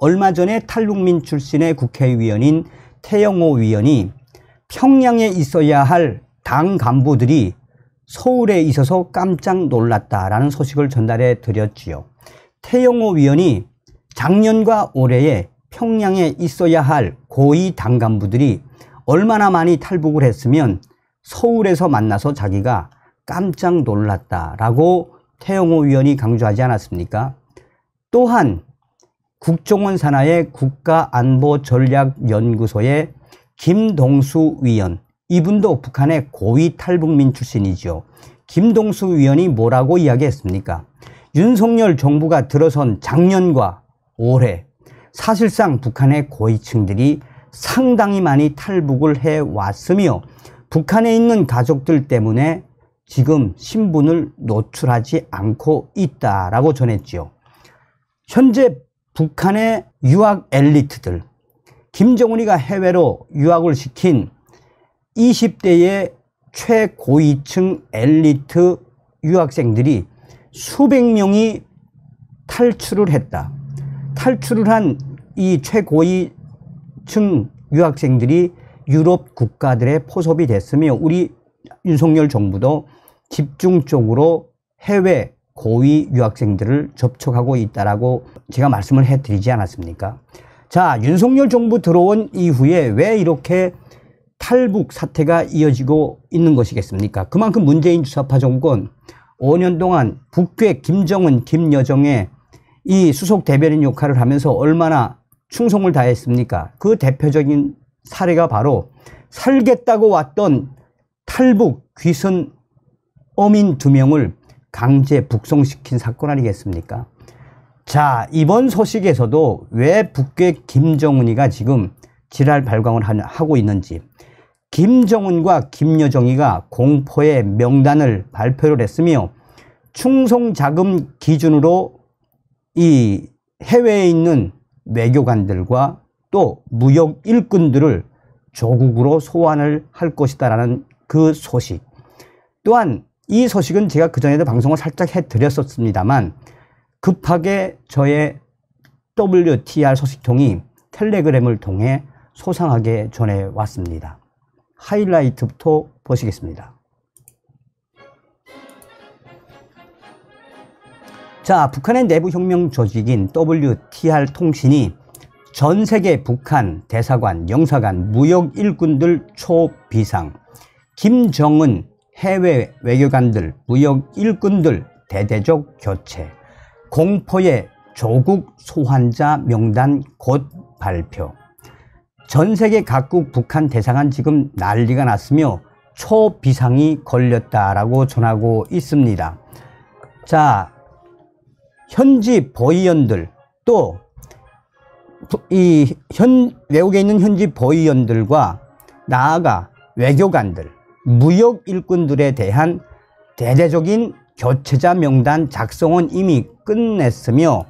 얼마 전에 탈북민 출신의 국회의원인 태영호 위원이 평양에 있어야 할 당 간부들이 서울에 있어서 깜짝 놀랐다라는 소식을 전달해 드렸지요. 태영호 위원이 작년과 올해에 평양에 있어야 할 고위 당 간부들이 얼마나 많이 탈북을 했으면 서울에서 만나서 자기가 깜짝 놀랐다라고 태영호 위원이 강조하지 않았습니까? 또한 국정원 산하의 국가안보전략연구소의 김동수 위원 이분도 북한의 고위 탈북민 출신이죠. 김동수 위원이 뭐라고 이야기했습니까? 윤석열 정부가 들어선 작년과 올해 사실상 북한의 고위층들이 상당히 많이 탈북을 해왔으며 북한에 있는 가족들 때문에 지금 신분을 노출하지 않고 있다라고 전했지요. 현재 북한의 유학 엘리트들 김정은이가 해외로 유학을 시킨 20대의 최고위층 엘리트 유학생들이 수백 명이 탈출을 했다 탈출을 한 이 최고위층 유학생들이 유럽 국가들의 포섭이 됐으며 우리 윤석열 정부도 집중적으로 해외 고위 유학생들을 접촉하고 있다라고 제가 말씀을 해드리지 않았습니까? 자, 윤석열 정부 들어온 이후에 왜 이렇게 탈북 사태가 이어지고 있는 것이겠습니까? 그만큼 문재인 주사파 정권 5년 동안 북괴 김정은, 김여정의 이 수석 대변인 역할을 하면서 얼마나 충성을 다했습니까? 그 대표적인 사례가 바로 살겠다고 왔던 탈북 귀선 어민 두 명을 강제 북송시킨 사건 아니겠습니까? 자, 이번 소식에서도 왜 북괴 김정은이가 지금 지랄 발광을 하고 있는지 김정은과 김여정이가 공포의 명단을 발표를 했으며 충성 자금 기준으로 이 해외에 있는 외교관들과 또 무역 일꾼들을 조국으로 소환을 할 것이다라는 그 소식 또한 이 소식은 제가 그전에도 방송을 살짝 해드렸었습니다만 급하게 저의 WTR 소식통이 텔레그램을 통해 소상하게 전해왔습니다. 하이라이트부터 보시겠습니다. 자, 북한의 내부 혁명 조직인 WTR 통신이 전 세계 북한 대사관, 영사관, 무역 일꾼들 초비상, 김정은 해외 외교관들, 무역 일꾼들 대대적 교체, 공포의 조국 소환자 명단 곧 발표. 전 세계 각국 북한 대사관 지금 난리가 났으며 초비상이 걸렸다라고 전하고 있습니다. 자, 현지 보위원들 또 이현 외국에 있는 현지 보위원들과 나아가 외교관들 무역 일꾼들에 대한 대대적인 교체자 명단 작성은 이미 끝냈으며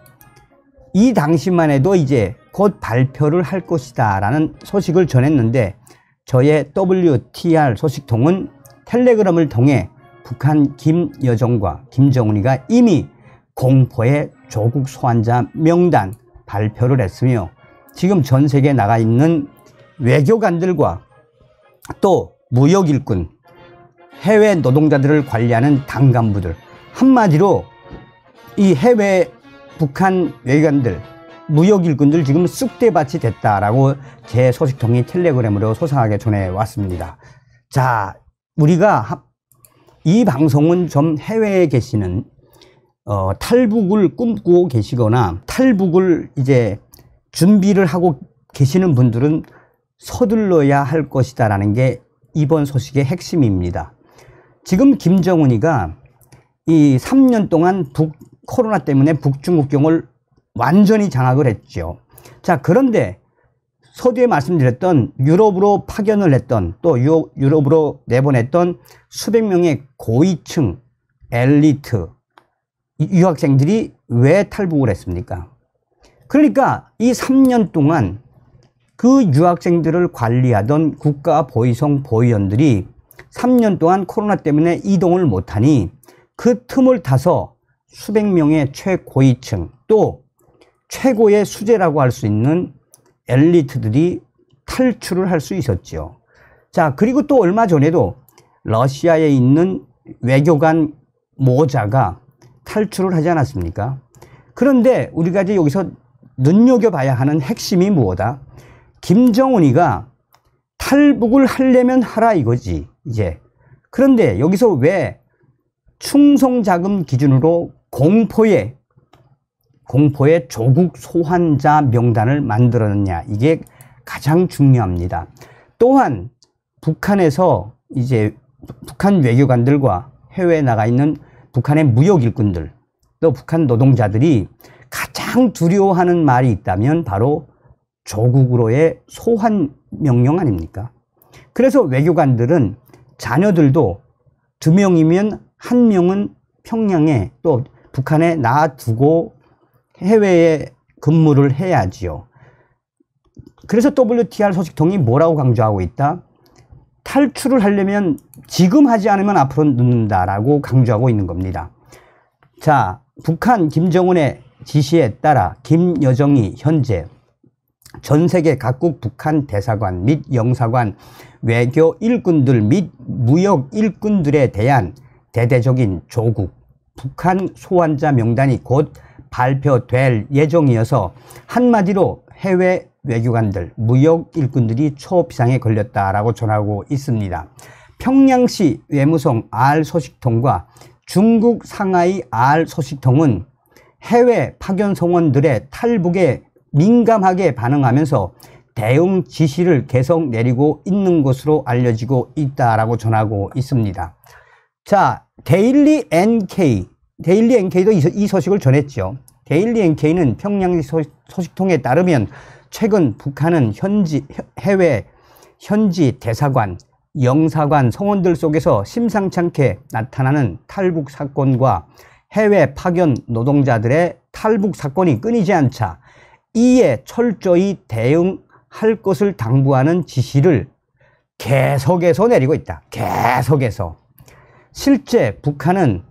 이 당시만 해도 이제 곧 발표를 할 것이다 라는 소식을 전했는데 저의 WTR 소식통은 텔레그램을 통해 북한 김여정과 김정은이가 이미 공포의 조국 소환자 명단 발표를 했으며 지금 전 세계에 나가 있는 외교관들과 또 무역 일꾼, 해외 노동자들을 관리하는 당 간부들 한마디로 이 해외 북한 외교관들 무역 일꾼들 지금 쑥대밭이 됐다라고 제 소식통이 텔레그램으로 소상하게 전해왔습니다. 자, 우리가 이 방송은 좀 해외에 계시는 어, 탈북을 꿈꾸고 계시거나 탈북을 이제 준비를 하고 계시는 분들은 서둘러야 할 것이다라는 게 이번 소식의 핵심입니다. 지금 김정은이가 이 3년 동안 북, 코로나 때문에 북중국경을 완전히 장악을 했죠. 자, 그런데 서두에 말씀드렸던 유럽으로 파견을 했던 또 유럽으로 내보냈던 수백 명의 고위층 엘리트 유학생들이 왜 탈북을 했습니까? 그러니까 이 3년 동안 그 유학생들을 관리하던 국가 보위성 보위원들이 3년 동안 코로나 때문에 이동을 못하니 그 틈을 타서 수백 명의 최고위층 또 최고의 수재라고 할 수 있는 엘리트들이 탈출을 할 수 있었죠. 자, 그리고 또 얼마 전에도 러시아에 있는 외교관 모자가 탈출을 하지 않았습니까? 그런데 우리가 이제 여기서 눈여겨봐야 하는 핵심이 무엇이다? 김정은이가 탈북을 하려면 하라 이거지 이제 그런데 여기서 왜 충성자금 기준으로 공포에 공포의 조국 소환자 명단을 만들었느냐 이게 가장 중요합니다 또한 북한에서 이제 북한 외교관들과 해외에 나가 있는 북한의 무역 일꾼들 또 북한 노동자들이 가장 두려워하는 말이 있다면 바로 조국으로의 소환 명령 아닙니까? 그래서 외교관들은 자녀들도 두 명이면 한 명은 평양에 또 북한에 놔두고 해외에 근무를 해야지요. 그래서 WTR 소식통이 뭐라고 강조하고 있다? 탈출을 하려면 지금 하지 않으면 앞으로 늦는다라고 강조하고 있는 겁니다. 자, 북한 김정은의 지시에 따라 김여정이 현재 전 세계 각국 북한 대사관 및 영사관, 외교 일꾼들 및 무역 일꾼들에 대한 대대적인 조국, 북한 소환자 명단이 곧 발표될 예정이어서 한마디로 해외 외교관들, 무역 일꾼들이 초비상에 걸렸다라고 전하고 있습니다. 평양시 외무성 R 소식통과 중국 상하이 R 소식통은 해외 파견 성원들의 탈북에 민감하게 반응하면서 대응 지시를 계속 내리고 있는 것으로 알려지고 있다라고 전하고 있습니다. 자, 데일리 NK, 데일리 NK도 이 소식을 전했죠. 데일리 NK는 평양 소식통에 따르면 최근 북한은 현지 해외 현지 대사관, 영사관, 성원들 속에서 심상찮게 나타나는 탈북 사건과 해외 파견 노동자들의 탈북 사건이 끊이지 않자 이에 철저히 대응할 것을 당부하는 지시를 계속해서 내리고 있다. 계속해서. 실제 북한은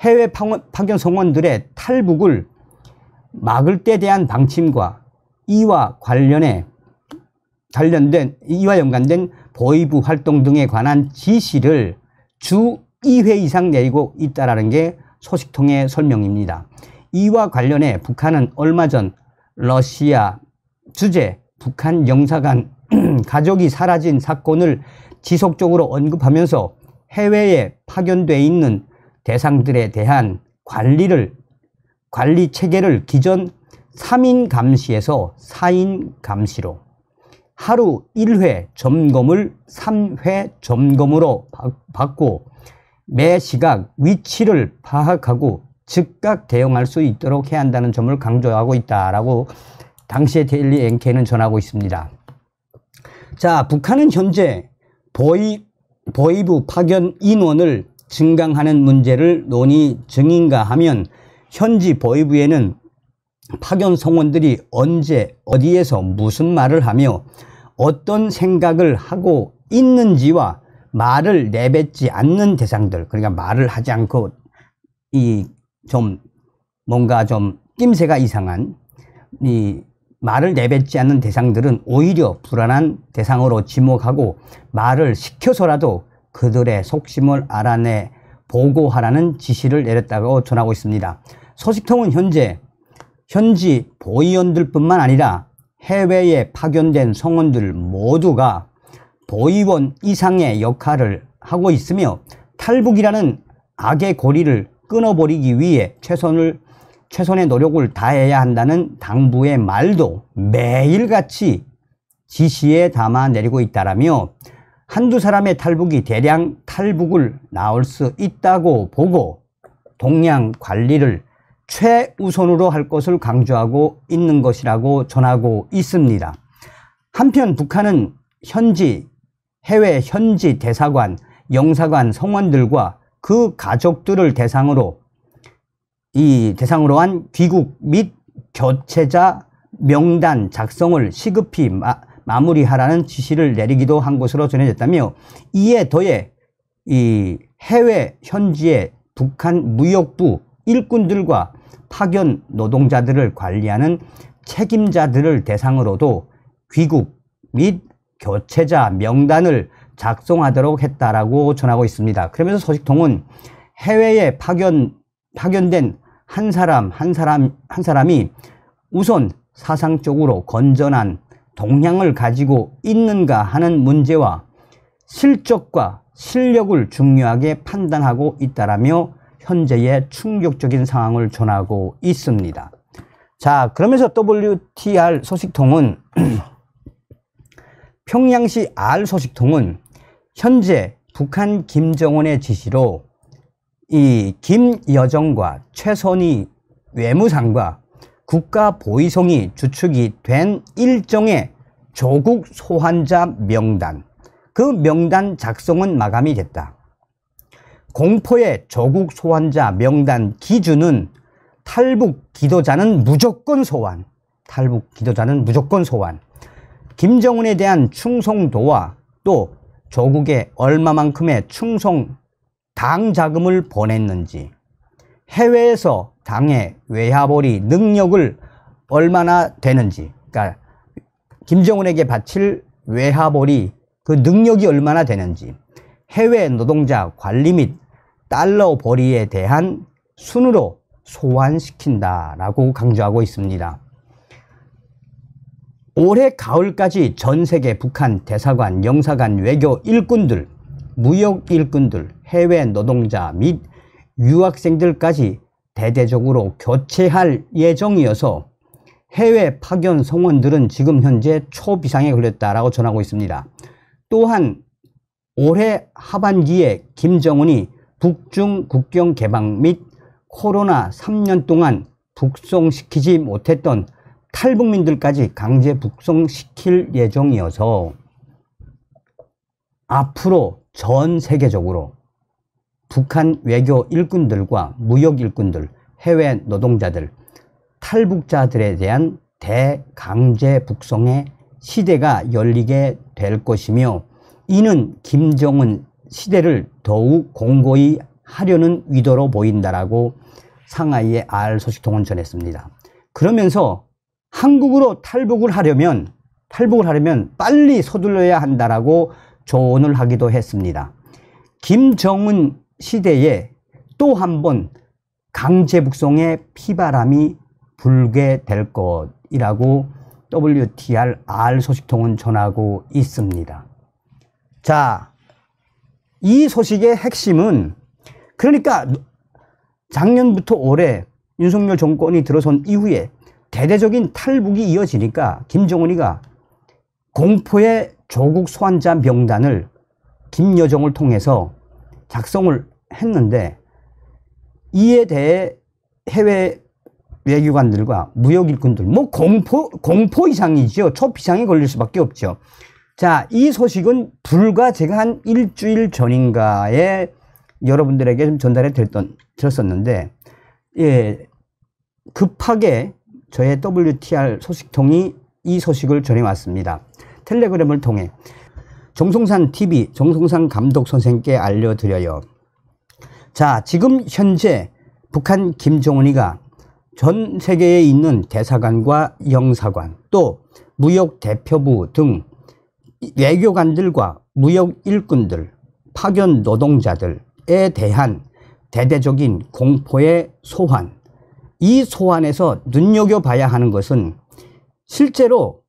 해외 파견 성원들의 탈북을 막을 때 대한 방침과 이와 관련해 관련된 이와 연관된 보위부 활동 등에 관한 지시를 주 2회 이상 내리고 있다라는 게 소식통의 설명입니다. 이와 관련해 북한은 얼마 전 러시아 주재 북한 영사관 가족이 사라진 사건을 지속적으로 언급하면서 해외에 파견돼 있는 대상들에 대한 관리를 관리 체계를 기존 3인 감시에서 4인 감시로 하루 1회 점검을 3회 점검으로 받고 매 시각 위치를 파악하고 즉각 대응할 수 있도록 해야 한다는 점을 강조하고 있다라고 당시의 데일리 엔케는 전하고 있습니다. 자, 북한은 현재 보이, 보이부 파견 인원을 증강하는 문제를 논의 중인가 하면 현지 보이부에는 파견 성원들이 언제 어디에서 무슨 말을 하며 어떤 생각을 하고 있는지와 말을 내뱉지 않는 대상들 그러니까 말을 하지 않고 이좀 뭔가 좀 낌새가 이상한 이 말을 내뱉지 않는 대상들은 오히려 불안한 대상으로 지목하고 말을 시켜서라도 그들의 속심을 알아내 보고하라는 지시를 내렸다고 전하고 있습니다. 소식통은 현재 현지 보위원들뿐만 아니라 해외에 파견된 성원들 모두가 보위원 이상의 역할을 하고 있으며 탈북이라는 악의 고리를 끊어버리기 위해 최선을 최선의 노력을 다해야 한다는 당부의 말도 매일같이 지시에 담아 내리고 있다라며 한두 사람의 탈북이 대량 탈북을 나올 수 있다고 보고 동양 관리를 최우선으로 할 것을 강조하고 있는 것이라고 전하고 있습니다. 한편 북한은 현지, 해외 현지 대사관, 영사관, 성원들과 그 가족들을 대상으로 이 대상으로 한 귀국 및 교체자 명단 작성을 시급히 마, 마무리하라는 지시를 내리기도 한 것으로 전해졌다며 이에 더해 이 해외 현지의 북한 무역부 일꾼들과 파견 노동자들을 관리하는 책임자들을 대상으로도 귀국 및 교체자 명단을 작성하도록 했다라고 전하고 있습니다. 그러면서 소식통은 해외에 파견, 파견된 한 사람, 한 사람, 한 사람이 우선 사상적으로 건전한 동향을 가지고 있는가 하는 문제와 실적과 실력을 중요하게 판단하고 있다라며 현재의 충격적인 상황을 전하고 있습니다. 자, 그러면서 WTR 소식통은 평양시 R 소식통은 현재 북한 김정은의 지시로 이 김여정과 최선희 외무상과 국가 보위성이 주축이 된일종의 조국 소환자 명단 그 명단 작성은 마감이 됐다 공포의 조국 소환자 명단 기준은 탈북 기도자는 무조건 소환 탈북 기도자는 무조건 소환 김정은에 대한 충성도와 또 조국에 얼마만큼의 충성 당 자금을 보냈는지 해외에서 당의 외화벌이 능력을 얼마나 되는지 그러니까 김정은에게 바칠 외화벌이 그 능력이 얼마나 되는지 해외 노동자 관리 및 달러 벌이에 대한 순으로 소환시킨다라고 강조하고 있습니다. 올해 가을까지 전 세계 북한 대사관, 영사관, 외교 일꾼들, 무역 일꾼들, 해외 노동자 및 유학생들까지 대대적으로 교체할 예정이어서 해외 파견 성원들은 지금 현재 초비상에 걸렸다라고 전하고 있습니다. 또한 올해 하반기에 김정은이 북중 국경 개방 및 코로나 3년 동안 북송시키지 못했던 탈북민들까지 강제 북송시킬 예정이어서 앞으로 전 세계적으로 북한 외교 일꾼들과 무역 일꾼들, 해외 노동자들, 탈북자들에 대한 대강제 북송의 시대가 열리게 될 것이며 이는 김정은 시대를 더욱 공고히 하려는 의도로 보인다라고 상하이의 알 소식통은 전했습니다. 그러면서 한국으로 탈북을 하려면 탈북을 하려면 빨리 서둘러야 한다라고 조언을 하기도 했습니다. 김정은 시대에 또 한 번 강제북송의 피바람이 불게 될 것이라고 WTR-R 소식통은 전하고 있습니다. 자, 이 소식의 핵심은 그러니까 작년부터 올해 윤석열 정권이 들어선 이후에 대대적인 탈북이 이어지니까 김정은이가 공포의 조국 소환자 명단을 김여정을 통해서 작성을 했는데 이에 대해 해외 외교관들과 무역 일꾼들 뭐 공포 공포 이상이죠 초피상이 걸릴 수밖에 없죠 자 이 소식은 불과 제가 한 일주일 전인가에 여러분들에게 좀 전달해 드렸던 들었었는데 예 급하게 저의 WTR 소식통이 이 소식을 전해왔습니다. 텔레그램을 통해 정송산 TV 정송산 감독 선생께 님 알려드려요. 자 지금 현재 북한 김정은이가 전 세계에 있는 대사관과 영사관 또 무역 대표부 등 외교관들과 무역 일꾼들 파견 노동자들에 대한 대대적인 공포의 소환 이 소환에서 눈여겨봐야 하는 것은 실제로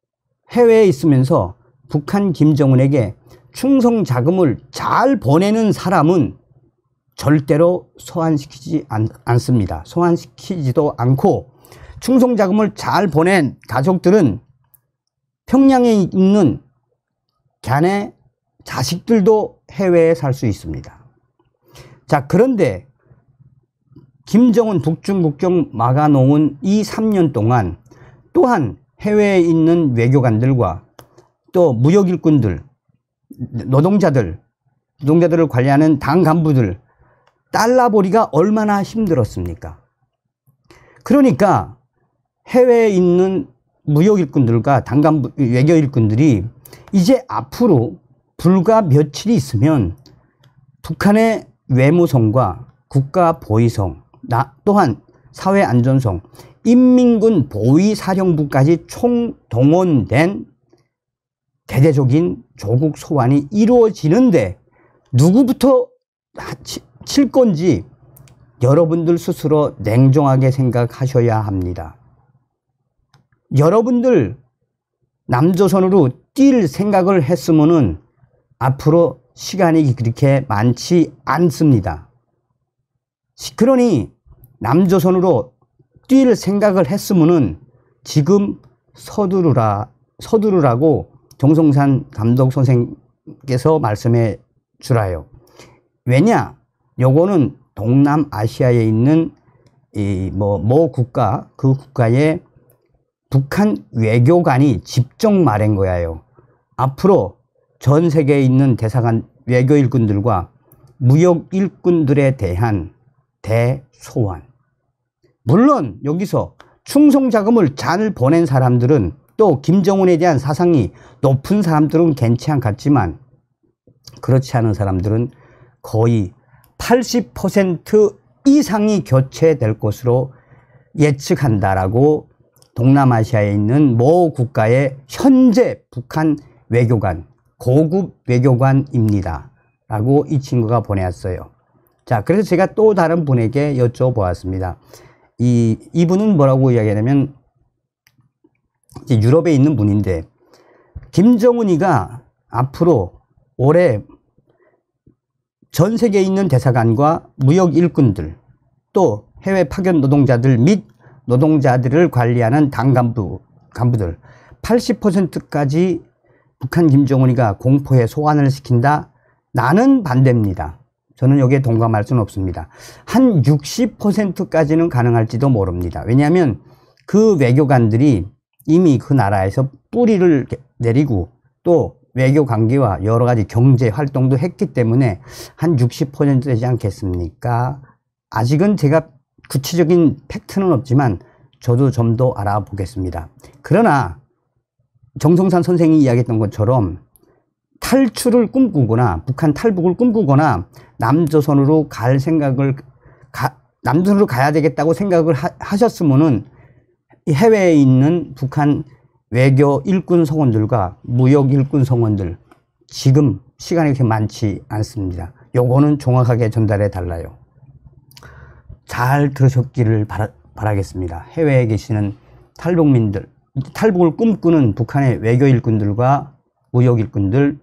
해외에 있으면서 북한 김정은에게 충성 자금을 잘 보내는 사람은 절대로 소환시키지 않, 습니다 소환시키지도 않고 충성 자금을 잘 보낸 가족들은 평양에 있는 걔네 자식들도 해외에 살 수 있습니다. 자, 그런데 김정은 북중 국경 막아놓은 이 3년 동안 또한 해외에 있는 외교관들과 또 무역 일꾼들, 노동자들, 노동자들을 관리하는 당 간부들 달라보리가 얼마나 힘들었습니까? 그러니까 해외에 있는 무역 일꾼들과 당 간부 외교 일꾼들이 이제 앞으로 불과 며칠이 있으면 북한의 외무성과 국가 보위성 나, 또한 사회안전성, 인민군 보위사령부까지 총동원된 대대적인 조국 소환이 이루어지는데 누구부터 칠 건지 여러분들 스스로 냉정하게 생각하셔야 합니다. 여러분들 남조선으로 뛸 생각을 했으면은 앞으로 시간이 그렇게 많지 않습니다. 그러니 남조선으로 뛸 생각을 했으면은 지금 서두르라 서두르라고 정성산 감독 선생께서 말씀해 주라요. 왜냐? 요거는 동남아시아에 있는 이 뭐 모 국가 그 국가의 북한 외교관이 직접 말한 거예요. 앞으로 전 세계에 있는 대사관 외교 일꾼들과 무역 일꾼들에 대한 대소환 물론 여기서 충성 자금을 잔을 보낸 사람들은 또 김정은에 대한 사상이 높은 사람들은 괜찮았지만 그렇지 않은 사람들은 거의 80% 이상이 교체될 것으로 예측한다라고 동남아시아에 있는 모 국가의 현재 북한 외교관, 고급 외교관입니다. 라고 이 친구가 보내왔어요. 자, 그래서 제가 또 다른 분에게 여쭤보았습니다. 이, 이분은 뭐라고 이야기하냐면, 이제 유럽에 있는 분인데, 김정은이가 앞으로 올해 전 세계에 있는 대사관과 무역 일꾼들, 또 해외 파견 노동자들 및 노동자들을 관리하는 당 간부, 간부들 80%까지 북한 김정은이가 공포에 소환을 시킨다. 나는 반대입니다. 저는 여기에 동감할 수는 없습니다. 한 60%까지는 가능할지도 모릅니다. 왜냐하면 그 외교관들이 이미 그 나라에서 뿌리를 내리고 또 외교 관계와 여러 가지 경제 활동도 했기 때문에 한 60% 되지 않겠습니까? 아직은 제가 구체적인 팩트는 없지만 저도 좀 더 알아보겠습니다. 그러나 정성산 선생이 이야기했던 것처럼 탈출을 꿈꾸거나 북한 탈북을 꿈꾸거나 남조선으로 갈 생각을 가, 남조선으로 가야 되겠다고 생각을 하, 셨으면은 해외에 있는 북한 외교 일꾼 성원들과 무역 일꾼 성원들 지금 시간이 그렇게 많지 않습니다. 요거는 정확하게 전달해 달라요. 잘 들으셨기를 바라, 바라겠습니다. 해외에 계시는 탈북민들, 탈북을 꿈꾸는 북한의 외교 일꾼들과 무역 일꾼들,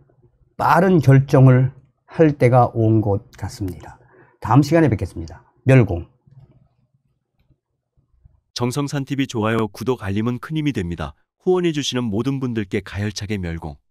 빠른 결정을 할 때가 온 것 같습니다. 다음 시간에 뵙겠습니다. 멸공 정성산TV 좋아요, 구독, 알림은 큰 힘이 됩니다. 후원해주시는 모든 분들께 가열차게 멸공